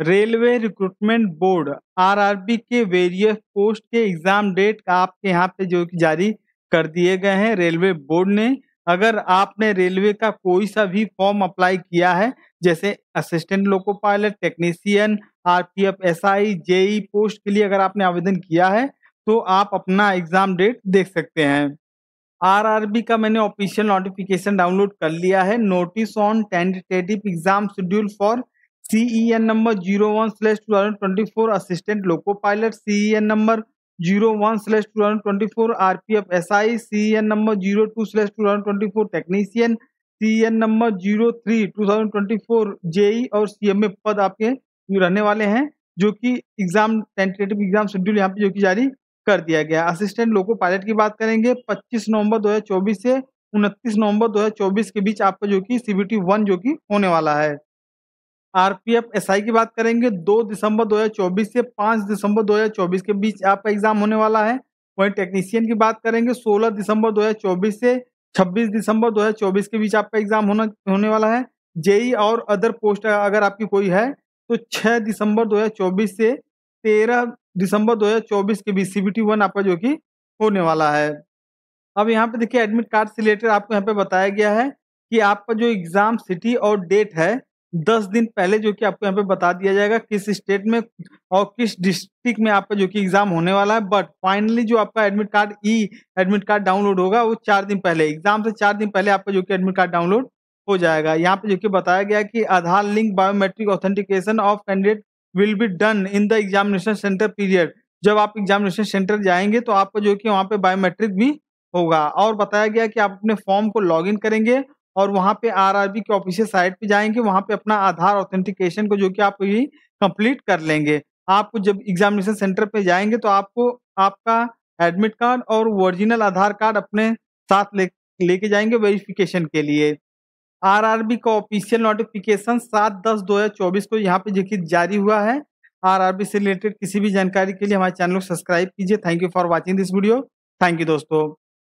railway recruitment board RRB के various post के exam date आपके यहाँ पे जो जारी कर दिए गए हैं रेलवे बोर्ड ने अगर आपने रेलवे का कोई सा भी फॉर्म अप्लाई किया है जैसे assistant loco pilot technician R P F S I JE post के लिए अगर आपने आवेदन किया है तो आप अपना एग्जाम डेट देख सकते हैं आरआरबी का मैंने ऑफिशियल नोटिफिकेशन डाउनलोड कर लिया है notice on tentative exam schedule for CEN number zero one slash two thousand twenty four assistant loco pilot CEN number zero one slash two thousand twenty four R P F S I CEN number zero two slash two thousand twenty four technician CEN number zero three two thousand twenty four JE और CMA पद आपके रहने वाले हैं जो कि exam tentative exam schedule यहाँ पे जो कि जारी कर दिया गया असिस्टेंट लोको पायलट की बात करेंगे 25 नवंबर 2024 से 29 नवंबर 2024 के बीच आपका जो कि सीबीटी वन जो कि होने वाला है आरपीएफ एसआई की बात करेंगे दो दिसंबर 2024 से पांच दिसंबर 2024 के बीच आपका एग्जाम होने वाला है वहीं टेक्नीशियन की बात करेंगे 16 दिसंबर 2024 से 26 दिसंबर 2024 के बीच आपका एग्जाम होना होने वाला है जेई और अदर पोस्ट अगर आपकी कोई है तो 6 दिसंबर 2024 से 13 दिसंबर 2024 के बीच सीबीटी वन आपका जो कि होने वाला है अब यहाँ पे देखिए एडमिट कार्ड से रिलेटेड आपको यहाँ पे बताया गया है कि आपका जो एग्ज़ाम सिटी और डेट है दस दिन पहले जो कि आपको यहाँ पे बता दिया जाएगा किस स्टेट में और किस डिस्ट्रिक्ट में आपका जो कि एग्जाम होने वाला है बट फाइनली जो आपका admit card e admit card download होगा वो चार दिन पहले एग्जाम से चार दिन पहले आपका जो कि एडमिट कार्ड डाउनलोड हो जाएगा यहाँ पे जो कि बताया गया कि Aadhaar link biometric authentication of candidate will be done in the examination centre period जब आप एग्जामिनेशन सेंटर जाएंगे तो आपको जो कि वहाँ पे बायोमेट्रिक भी होगा और बताया गया कि आप अपने फॉर्म को लॉग करेंगे और वहाँ पे आरआरबी के ऑफिशियल साइट पे जाएंगे वहाँ पे अपना आधार ऑथेंटिकेशन को जो कि आप ये कंप्लीट कर लेंगे आपको जब एग्जामिनेशन सेंटर पे जाएंगे तो आपको आपका एडमिट कार्ड और ओरिजिनल आधार कार्ड अपने साथ ले लेके जाएंगे वेरिफिकेशन के लिए आरआरबी का ऑफिशियल नोटिफिकेशन सात दस दो हजार चौबीस को यहाँ पे देखिए जारी हुआ है आरआरबी से रिलेटेड किसी भी जानकारी के लिए हमारे चैनल को सब्सक्राइब कीजिए thank you for watching this video thank you दोस्तों